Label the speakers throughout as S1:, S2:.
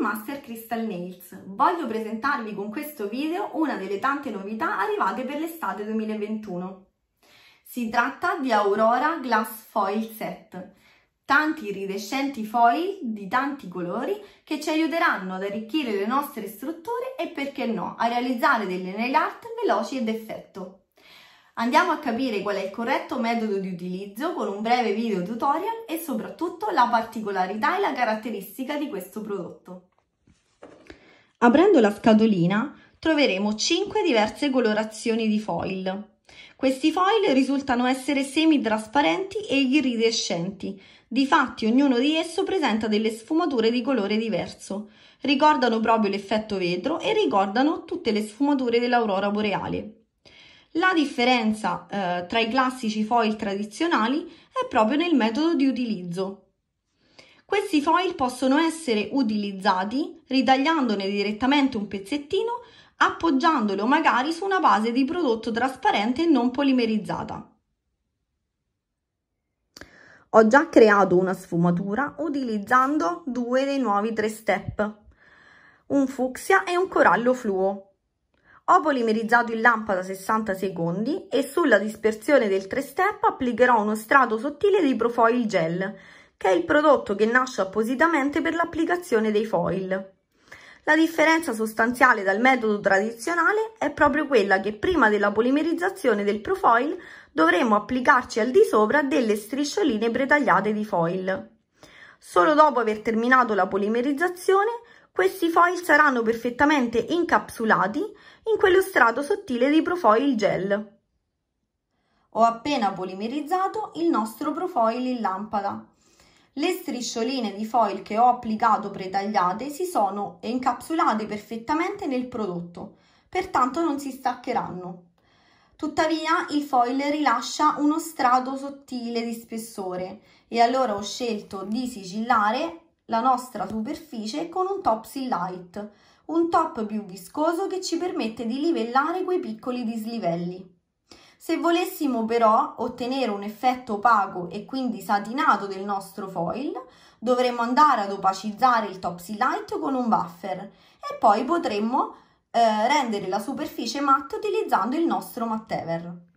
S1: Master Crystal Nails. Voglio presentarvi con questo video una delle tante novità arrivate per l'estate 2021. Si tratta di Aurora Glass Foil Set, tanti iridescenti foil di tanti colori che ci aiuteranno ad arricchire le nostre strutture e perché no, a realizzare delle nail art veloci ed effetto. Andiamo a capire qual è il corretto metodo di utilizzo con un breve video tutorial e soprattutto la particolarità e la caratteristica di questo prodotto. Aprendo la scatolina troveremo 5 diverse colorazioni di foil. Questi foil risultano essere semi-trasparenti e iridescenti, difatti ognuno di esso presenta delle sfumature di colore diverso, ricordano proprio l'effetto vetro e ricordano tutte le sfumature dell'aurora boreale. La differenza eh, tra i classici foil tradizionali è proprio nel metodo di utilizzo. Questi foil possono essere utilizzati ritagliandone direttamente un pezzettino, appoggiandolo magari su una base di prodotto trasparente e non polimerizzata. Ho già creato una sfumatura utilizzando due dei nuovi tre step, un fucsia e un corallo fluo. Ho polimerizzato in lampada 60 secondi e sulla dispersione del 3 step applicherò uno strato sottile di Profoil Gel, che è il prodotto che nasce appositamente per l'applicazione dei foil. La differenza sostanziale dal metodo tradizionale è proprio quella che prima della polimerizzazione del profoil dovremo applicarci al di sopra delle striscioline pretagliate di foil. Solo dopo aver terminato la polimerizzazione questi foil saranno perfettamente incapsulati in quello strato sottile di Profoil Gel. Ho appena polimerizzato il nostro Profoil in lampada. Le striscioline di foil che ho applicato pretagliate si sono incapsulate perfettamente nel prodotto, pertanto non si staccheranno. Tuttavia il foil rilascia uno strato sottile di spessore e allora ho scelto di sigillare la nostra superficie con un Topsy Light, un top più viscoso che ci permette di livellare quei piccoli dislivelli. Se volessimo però ottenere un effetto opaco e quindi satinato del nostro foil, dovremmo andare ad opacizzare il Topsy Light con un buffer e poi potremmo eh, rendere la superficie matte utilizzando il nostro mattever.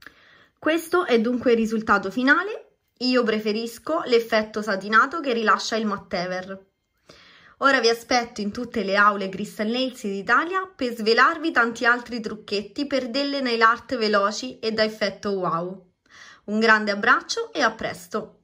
S1: Questo è dunque il risultato finale io preferisco l'effetto satinato che rilascia il Mattever. Ora vi aspetto in tutte le aule Crystal Nails d'Italia per svelarvi tanti altri trucchetti per delle nail art veloci e da effetto wow. Un grande abbraccio e a presto!